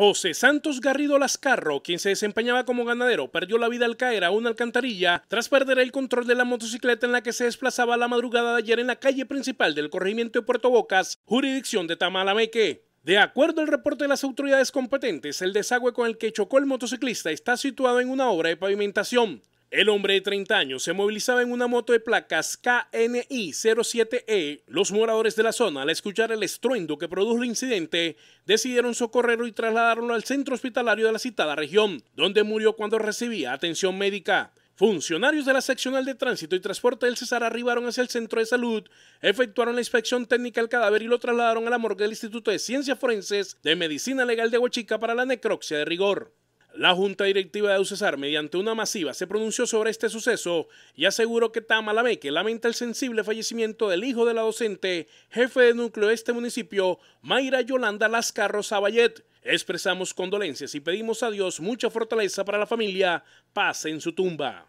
José Santos Garrido Lascarro, quien se desempeñaba como ganadero, perdió la vida al caer a una alcantarilla tras perder el control de la motocicleta en la que se desplazaba la madrugada de ayer en la calle principal del corregimiento de Puerto Bocas, jurisdicción de Tamalameque. De acuerdo al reporte de las autoridades competentes, el desagüe con el que chocó el motociclista está situado en una obra de pavimentación. El hombre de 30 años se movilizaba en una moto de placas KNI-07E. E. Los moradores de la zona, al escuchar el estruendo que produjo el incidente, decidieron socorrerlo y trasladarlo al centro hospitalario de la citada región, donde murió cuando recibía atención médica. Funcionarios de la seccional de tránsito y transporte del César arribaron hacia el centro de salud, efectuaron la inspección técnica del cadáver y lo trasladaron a la morgue del Instituto de Ciencias Forenses de Medicina Legal de Huachica para la necropsia de rigor. La Junta Directiva de UCESAR, mediante una masiva, se pronunció sobre este suceso y aseguró que Tama Lameque lamenta el sensible fallecimiento del hijo de la docente, jefe de núcleo de este municipio, Mayra Yolanda Lascarro Zaballet. Expresamos condolencias y pedimos a Dios mucha fortaleza para la familia. Paz en su tumba.